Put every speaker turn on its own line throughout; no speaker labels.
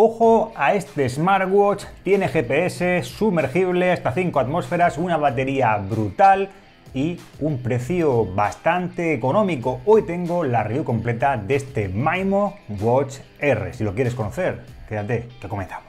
Ojo a este smartwatch, tiene GPS, sumergible, hasta 5 atmósferas, una batería brutal y un precio bastante económico. Hoy tengo la review completa de este Maimo Watch R. Si lo quieres conocer, quédate que comenzamos.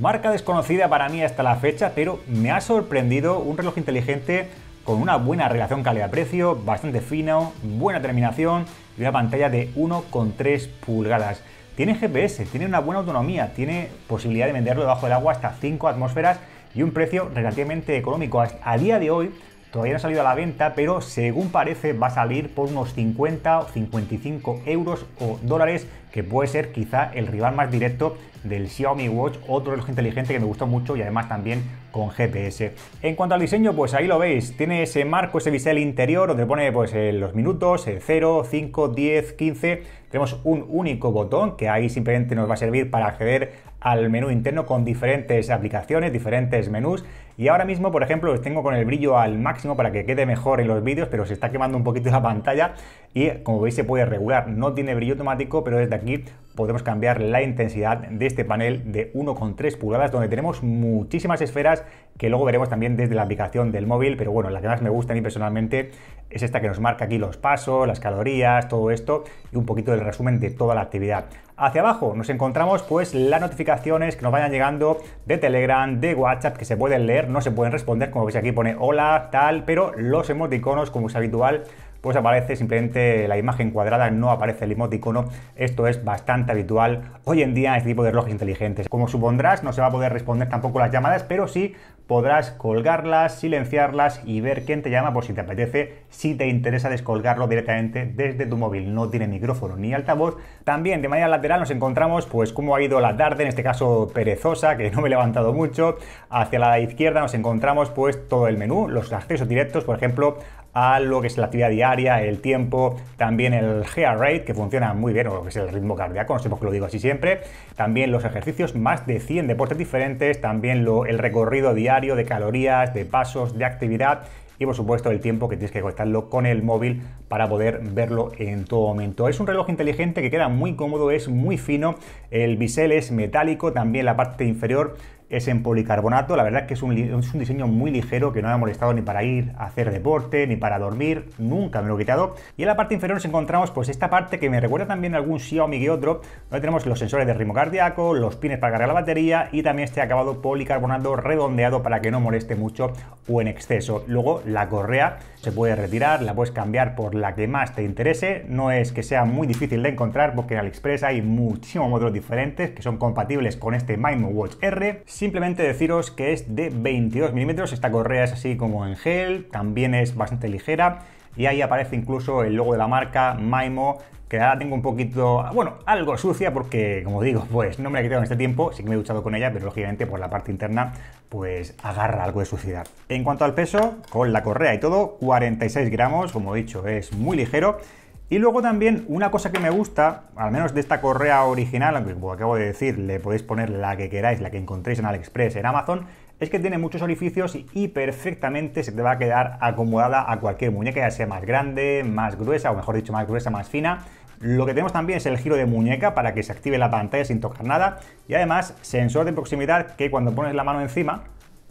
Marca desconocida para mí hasta la fecha, pero me ha sorprendido un reloj inteligente con una buena relación calidad-precio, bastante fino, buena terminación y una pantalla de 1,3 pulgadas. Tiene GPS, tiene una buena autonomía, tiene posibilidad de venderlo debajo del agua hasta 5 atmósferas y un precio relativamente económico. A día de hoy todavía no ha salido a la venta, pero según parece va a salir por unos 50 o 55 euros o dólares que puede ser quizá el rival más directo del Xiaomi Watch, otro reloj inteligente que me gustó mucho y además también con GPS. En cuanto al diseño, pues ahí lo veis, tiene ese marco, ese bisel interior donde pone pues eh, los minutos, el 0, 5, 10, 15. Tenemos un único botón que ahí simplemente nos va a servir para acceder al menú interno con diferentes aplicaciones, diferentes menús. Y ahora mismo, por ejemplo, los tengo con el brillo al máximo para que quede mejor en los vídeos, pero se está quemando un poquito la pantalla y como veis se puede regular. No tiene brillo automático, pero desde aquí podemos cambiar la intensidad de este panel de 1,3 pulgadas donde tenemos muchísimas esferas que luego veremos también desde la aplicación del móvil, pero bueno, la que más me gusta a mí personalmente es esta que nos marca aquí los pasos, las calorías, todo esto y un poquito del resumen de toda la actividad. Hacia abajo nos encontramos pues las notificaciones que nos vayan llegando de Telegram, de WhatsApp, que se pueden leer, no se pueden responder, como veis aquí pone hola, tal, pero los emoticonos como es habitual pues aparece simplemente la imagen cuadrada, no aparece el emoticono. Esto es bastante habitual hoy en día en este tipo de relojes inteligentes. Como supondrás, no se va a poder responder tampoco las llamadas, pero sí podrás colgarlas, silenciarlas y ver quién te llama por pues si te apetece, si te interesa descolgarlo directamente desde tu móvil. No tiene micrófono ni altavoz. También de manera lateral nos encontramos pues cómo ha ido la tarde, en este caso perezosa, que no me he levantado mucho. Hacia la izquierda nos encontramos pues todo el menú, los accesos directos, por ejemplo, a lo que es la actividad diaria, el tiempo, también el heart rate, que funciona muy bien, o lo que es el ritmo cardíaco, no sé por lo digo así siempre, también los ejercicios, más de 100 deportes diferentes, también lo, el recorrido diario de calorías, de pasos, de actividad, y por supuesto el tiempo que tienes que conectarlo con el móvil para poder verlo en todo momento. Es un reloj inteligente que queda muy cómodo, es muy fino, el bisel es metálico, también la parte inferior es en policarbonato. La verdad es que es un, diseño muy ligero que no me ha molestado ni para ir a hacer deporte, ni para dormir, nunca me lo he quitado. Y en la parte inferior nos encontramos pues esta parte que me recuerda también a algún Xiaomi y otro, donde tenemos los sensores de ritmo cardíaco, los pines para cargar la batería y también este acabado policarbonato redondeado para que no moleste mucho o en exceso. Luego la correa se puede retirar, la puedes cambiar por la que más te interese. No es que sea muy difícil de encontrar porque en AliExpress hay muchísimos modelos diferentes que son compatibles con este MyMo Watch R simplemente deciros que es de 22 milímetros, esta correa es así como en gel, también es bastante ligera y ahí aparece incluso el logo de la marca Maimo que ahora tengo un poquito, bueno, algo sucia porque, como digo, pues no me la he quitado en este tiempo, sí que me he duchado con ella, pero lógicamente por la parte interna, pues agarra algo de suciedad. En cuanto al peso, con la correa y todo, 46 gramos, como he dicho, es muy ligero y luego también una cosa que me gusta, al menos de esta correa original, aunque como acabo de decir, le podéis poner la que queráis, la que encontréis en AliExpress, en Amazon, es que tiene muchos orificios y perfectamente se te va a quedar acomodada a cualquier muñeca, ya sea más grande, más gruesa, o mejor dicho, más gruesa, más fina. Lo que tenemos también es el giro de muñeca para que se active la pantalla sin tocar nada y además sensor de proximidad que cuando pones la mano encima,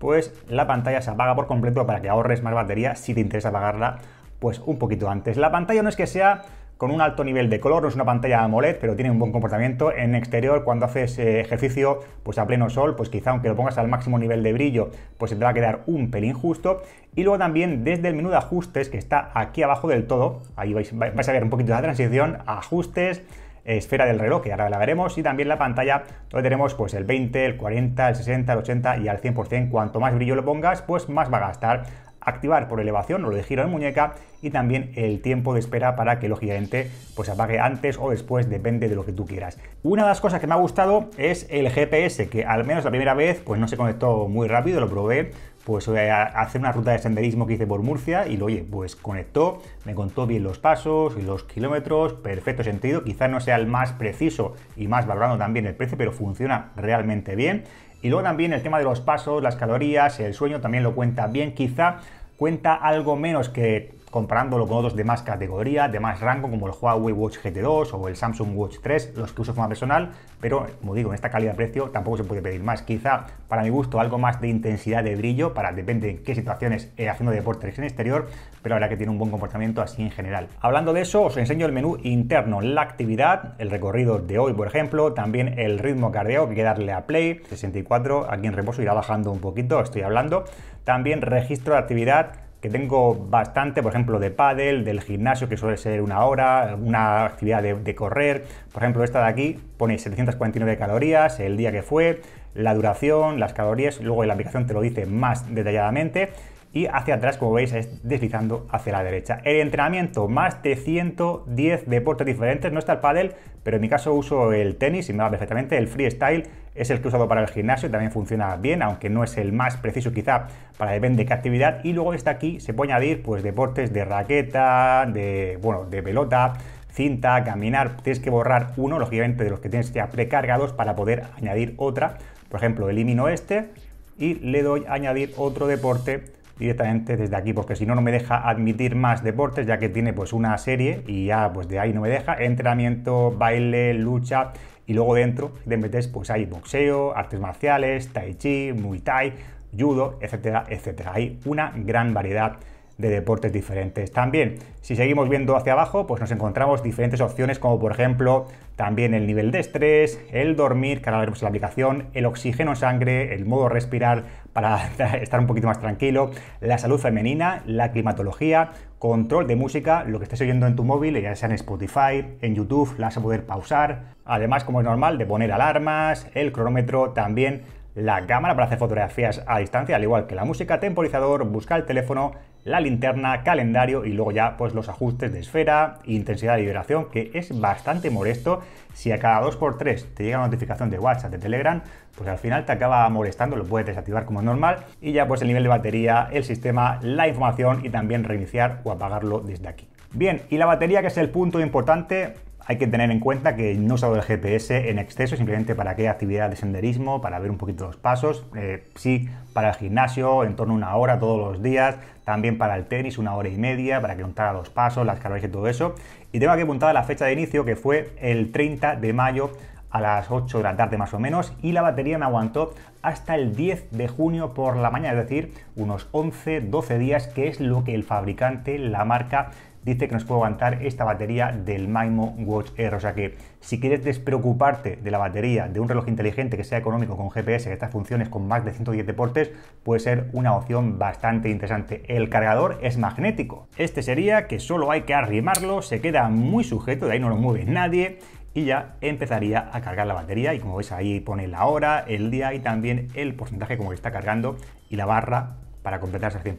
pues la pantalla se apaga por completo para que ahorres más batería si te interesa apagarla pues un poquito antes. La pantalla no es que sea con un alto nivel de color, no es una pantalla AMOLED, pero tiene un buen comportamiento. En exterior, cuando haces eh, ejercicio pues a pleno sol, pues quizá aunque lo pongas al máximo nivel de brillo, pues se te va a quedar un pelín justo. Y luego también desde el menú de ajustes, que está aquí abajo del todo, ahí vais, vais a ver un poquito la transición, ajustes, esfera del reloj, que ahora la veremos, y también la pantalla donde tenemos pues el 20, el 40, el 60, el 80 y al 100%. Cuanto más brillo lo pongas, pues más va a gastar activar por elevación o lo de giro de muñeca y también el tiempo de espera para que lógicamente pues apague antes o después, depende de lo que tú quieras. Una de las cosas que me ha gustado es el GPS, que al menos la primera vez pues no se conectó muy rápido, lo probé pues voy a hacer una ruta de senderismo que hice por Murcia y lo oye, pues conectó, me contó bien los pasos y los kilómetros, perfecto sentido, quizás no sea el más preciso y más valorando también el precio, pero funciona realmente bien. Y luego también el tema de los pasos, las calorías, el sueño también lo cuenta bien, quizá cuenta algo menos que comparándolo con otros de más categoría, de más rango, como el Huawei Watch GT2 o el Samsung Watch 3, los que uso de forma personal, pero como digo, en esta calidad-precio tampoco se puede pedir más. Quizá para mi gusto algo más de intensidad de brillo, para depende en qué situaciones eh, haciendo deportes en exterior, pero la que tiene un buen comportamiento así en general. Hablando de eso, os enseño el menú interno, la actividad, el recorrido de hoy, por ejemplo, también el ritmo cardíaco, que hay que darle a play, 64, aquí en reposo irá bajando un poquito, estoy hablando. También registro de actividad, que tengo bastante, por ejemplo, de pádel, del gimnasio, que suele ser una hora, una actividad de, correr. Por ejemplo, esta de aquí pone 749 calorías, el día que fue, la duración, las calorías, luego la aplicación te lo dice más detalladamente y hacia atrás, como veis, es deslizando hacia la derecha. El entrenamiento, más de 110 deportes diferentes. No está el pádel, pero en mi caso uso el tenis y me va perfectamente. El freestyle es el que he usado para el gimnasio, y también funciona bien, aunque no es el más preciso quizá para depende de qué actividad. Y luego está aquí, se puede añadir pues deportes de raqueta, de, bueno, de pelota, cinta, caminar, tienes que borrar uno, lógicamente, de los que tienes ya precargados para poder añadir otra. Por ejemplo, elimino este y le doy a añadir otro deporte directamente desde aquí, porque si no, no me deja admitir más deportes, ya que tiene pues una serie y ya pues de ahí no me deja, entrenamiento, baile, lucha y luego dentro de metes pues hay boxeo, artes marciales, tai chi, muay thai, judo, etcétera, etcétera. Hay una gran variedad de deportes diferentes. También, si seguimos viendo hacia abajo, pues nos encontramos diferentes opciones como por ejemplo también el nivel de estrés, el dormir, que ahora la aplicación, el oxígeno en sangre, el modo respirar para estar un poquito más tranquilo, la salud femenina, la climatología, control de música, lo que estés oyendo en tu móvil, ya sea en Spotify, en YouTube, la vas a poder pausar. Además, como es normal, de poner alarmas, el cronómetro también, la cámara para hacer fotografías a distancia, al igual que la música, temporizador, buscar el teléfono la linterna, calendario y luego ya pues los ajustes de esfera, intensidad de vibración, que es bastante molesto. Si a cada 2x3 te llega una notificación de WhatsApp, de Telegram, pues al final te acaba molestando, lo puedes desactivar como normal y ya pues el nivel de batería, el sistema, la información y también reiniciar o apagarlo desde aquí. Bien, y la batería que es el punto importante, hay que tener en cuenta que no usado el GPS en exceso, simplemente para aquella actividad de senderismo, para ver un poquito los pasos. Eh, sí, para el gimnasio, en torno a una hora todos los días, también para el tenis, una hora y media, para que montara los pasos, las calorías y todo eso. Y tengo aquí apuntada la fecha de inicio, que fue el 30 de mayo a las 8 de la tarde más o menos y la batería me aguantó hasta el 10 de junio por la mañana, es decir, unos 11-12 días, que es lo que el fabricante, la marca, dice que nos puede aguantar esta batería del Maimo Watch Air. O sea que si quieres despreocuparte de la batería de un reloj inteligente que sea económico con GPS, que estas funciones con más de 110 deportes, puede ser una opción bastante interesante. El cargador es magnético. Este sería que solo hay que arrimarlo, se queda muy sujeto, de ahí no lo mueve nadie y ya empezaría a cargar la batería y como veis ahí pone la hora, el día y también el porcentaje como que está cargando y la barra para completarse al 100%.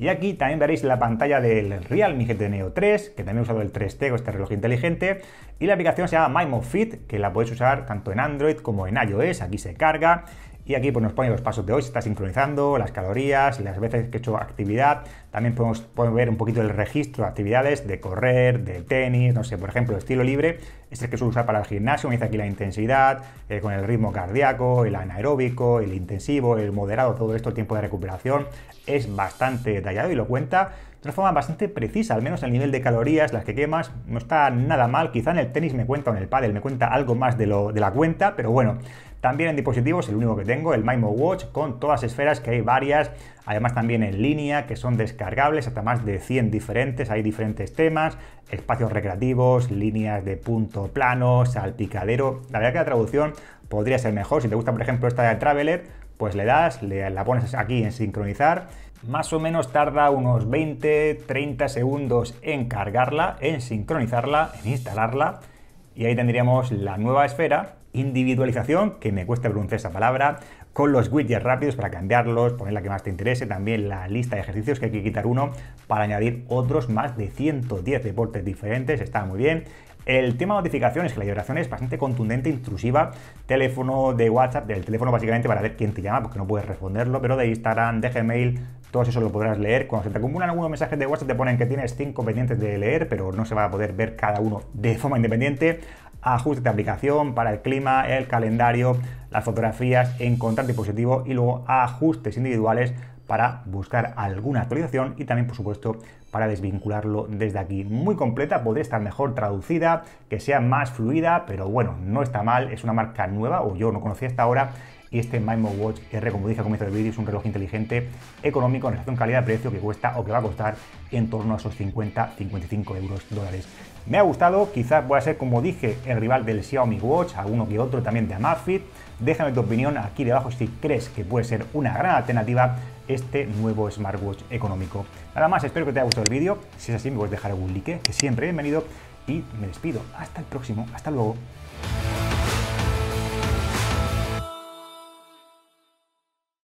Y aquí también veréis la pantalla del Realme GT Neo 3, que también he usado el 3T, este reloj inteligente. Y la aplicación se llama MyMoFit, que la podéis usar tanto en Android como en iOS. Aquí se carga y aquí pues, nos pone los pasos de hoy, está sincronizando, las calorías, las veces que he hecho actividad. También podemos, ver un poquito el registro de actividades, de correr, de tenis, no sé, por ejemplo, estilo libre, es este el que suelo usar para el gimnasio, me dice aquí la intensidad, eh, con el ritmo cardíaco, el anaeróbico, el intensivo, el moderado, todo esto, el tiempo de recuperación, es bastante detallado y lo cuenta de una forma bastante precisa, al menos el nivel de calorías, las que quemas, no está nada mal. Quizá en el tenis me cuenta o en el pádel me cuenta algo más de, lo, de la cuenta, pero bueno, también en dispositivos, el único que tengo, el MyMo Watch, con todas esferas, que hay varias, además también en línea, que son descargables, hasta más de 100 diferentes, hay diferentes temas, espacios recreativos, líneas de punto plano, salpicadero. La verdad que la traducción podría ser mejor, si te gusta por ejemplo esta de Traveler, pues le das, le, la pones aquí en sincronizar más o menos tarda unos 20-30 segundos en cargarla, en sincronizarla, en instalarla. Y ahí tendríamos la nueva esfera individualización, que me cuesta pronunciar esa palabra, con los widgets rápidos para cambiarlos, poner la que más te interese, también la lista de ejercicios que hay que quitar uno para añadir otros más de 110 deportes diferentes, está muy bien. El tema de notificaciones, que la vibración es bastante contundente, intrusiva. Teléfono de WhatsApp, del teléfono básicamente para ver quién te llama, porque no puedes responderlo, pero de Instagram, de Gmail, todo eso lo podrás leer. Cuando se te acumulan algunos mensajes de WhatsApp te ponen que tienes 5 pendientes de leer, pero no se va a poder ver cada uno de forma independiente ajustes de aplicación para el clima, el calendario, las fotografías, encontrar dispositivo y luego ajustes individuales para buscar alguna actualización y también, por supuesto, para desvincularlo desde aquí. Muy completa, podría estar mejor traducida, que sea más fluida, pero bueno, no está mal, es una marca nueva o yo no conocía hasta ahora. Y este Mimo Watch R, como dije al comienzo del vídeo, es un reloj inteligente, económico, en relación calidad-precio que cuesta o que va a costar en torno a esos 50-55 euros dólares. Me ha gustado, quizás pueda ser como dije el rival del Xiaomi Watch, alguno que otro también de Amazfit. Déjame tu opinión aquí debajo si crees que puede ser una gran alternativa este nuevo smartwatch económico. Nada más, espero que te haya gustado el vídeo. Si es así, me puedes dejar algún like, que siempre bienvenido. Y me despido. Hasta el próximo. Hasta luego.